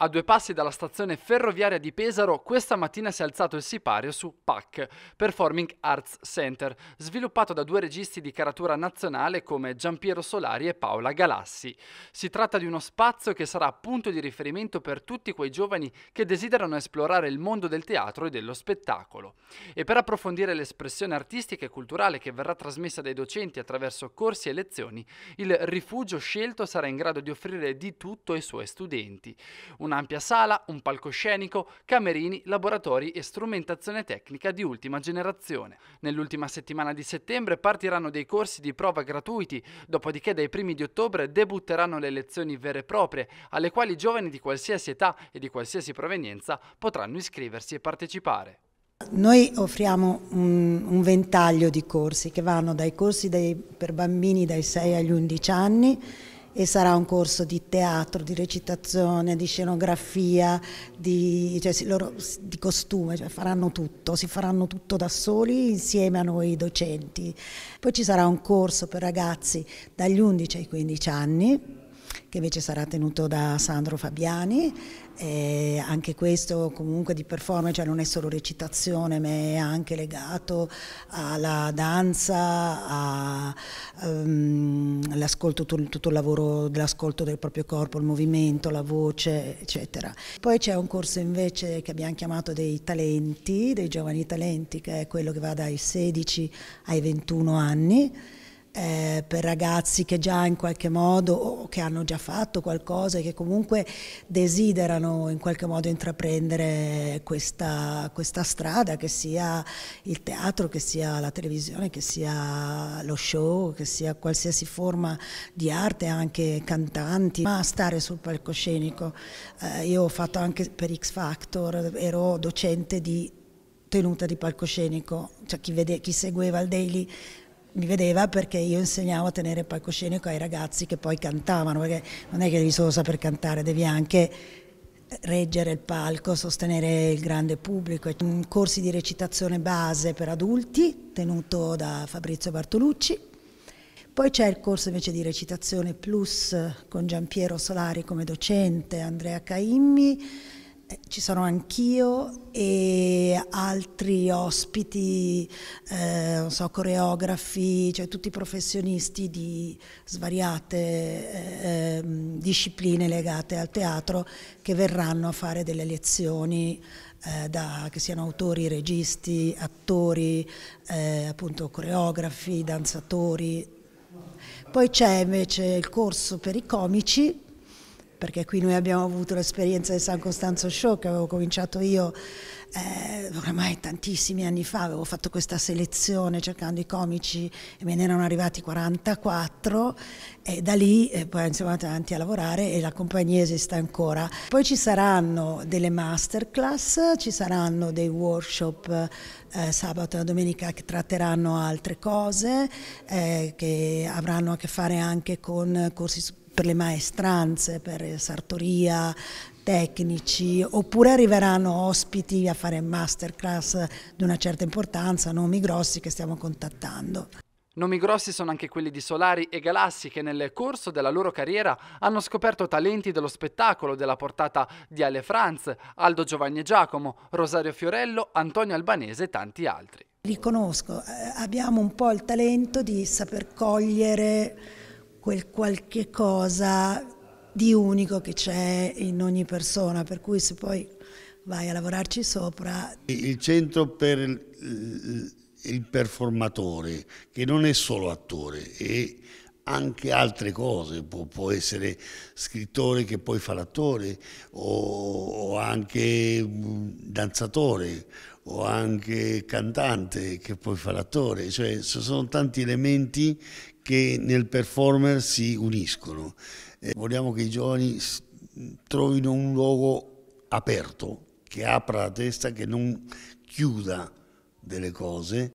A due passi dalla stazione ferroviaria di Pesaro, questa mattina si è alzato il sipario su PAC, Performing Arts Center, sviluppato da due registi di caratura nazionale come Giampiero Solari e Paola Galassi. Si tratta di uno spazio che sarà punto di riferimento per tutti quei giovani che desiderano esplorare il mondo del teatro e dello spettacolo. E per approfondire l'espressione artistica e culturale che verrà trasmessa dai docenti attraverso corsi e lezioni, il rifugio scelto sarà in grado di offrire di tutto ai suoi studenti. Una un'ampia sala, un palcoscenico, camerini, laboratori e strumentazione tecnica di ultima generazione. Nell'ultima settimana di settembre partiranno dei corsi di prova gratuiti, dopodiché dai primi di ottobre debutteranno le lezioni vere e proprie, alle quali giovani di qualsiasi età e di qualsiasi provenienza potranno iscriversi e partecipare. Noi offriamo un, un, ventaglio di corsi che vanno dai corsi dei, per bambini dai 6 agli 11 anni e sarà un corso di teatro, di recitazione, di scenografia, di, cioè, loro, di costume, cioè, faranno tutto, si faranno tutto da soli insieme a noi docenti. Poi ci sarà un corso per ragazzi dagli 11 ai 15 anni che invece sarà tenuto da Sandro Fabiani, eh, anche questo comunque di performance, cioè non è solo recitazione ma è anche legato alla danza, a, um, all'ascolto, tutto, il lavoro dell'ascolto del proprio corpo, il movimento, la voce eccetera. Poi c'è un corso invece che abbiamo chiamato dei talenti, dei giovani talenti che è quello che va dai 16 ai 21 anni eh, per ragazzi che già in qualche modo o che hanno già fatto qualcosa e che comunque desiderano in qualche modo intraprendere questa, questa strada, che sia il teatro, che sia la televisione, che sia lo show, che sia qualsiasi forma di arte, anche cantanti, ma stare sul palcoscenico. Eh, io ho fatto anche per X Factor, ero docente di tenuta di palcoscenico, cioè chi, vede, chi seguiva il daily mi vedeva perché io insegnavo a tenere palcoscenico ai ragazzi che poi cantavano, perché non è che devi solo saper cantare, devi anche reggere il palco, sostenere il grande pubblico. Corsi di recitazione base per adulti tenuto da Fabrizio Bartolucci. Poi c'è il corso invece di recitazione plus con Giampiero Solari come docente, Andrea Caimmi eh, ci sono anch'io e altri ospiti, eh, so, coreografi, cioè tutti professionisti di svariate eh, ehm, discipline legate al teatro che verranno a fare delle lezioni eh, da, che siano autori, registi, attori, eh, appunto coreografi, danzatori. Poi c'è invece il corso per i comici perché qui noi abbiamo avuto l'esperienza del San Costanzo Show che avevo cominciato io eh, oramai tantissimi anni fa, avevo fatto questa selezione cercando i comici e me ne erano arrivati 44 e da lì eh, poi siamo andati avanti a lavorare e la compagnia esiste ancora. Poi ci saranno delle masterclass, ci saranno dei workshop eh, sabato e domenica che tratteranno altre cose eh, che avranno a che fare anche con corsi per le maestranze, per sartoria, tecnici, oppure arriveranno ospiti a fare masterclass di una certa importanza, nomi grossi che stiamo contattando. Nomi grossi sono anche quelli di Solari e Galassi che nel corso della loro carriera hanno scoperto talenti dello spettacolo della portata di Ale Franz, Aldo Giovanni e Giacomo, Rosario Fiorello, Antonio Albanese e tanti altri. Riconosco, eh, abbiamo un po' il talento di saper cogliere quel qualche cosa di unico che c'è in ogni persona, per cui se poi vai a lavorarci sopra. Il centro per il performatore, che non è solo attore, è anche altre cose, Pu può, essere scrittore che poi fa l'attore o, anche mm, danzatore o anche cantante che poi fa l'attore, cioè ci sono tanti elementi che nel performer si uniscono. E eh, vogliamo che i giovani trovino un luogo aperto, che apra la testa, che non chiuda delle cose.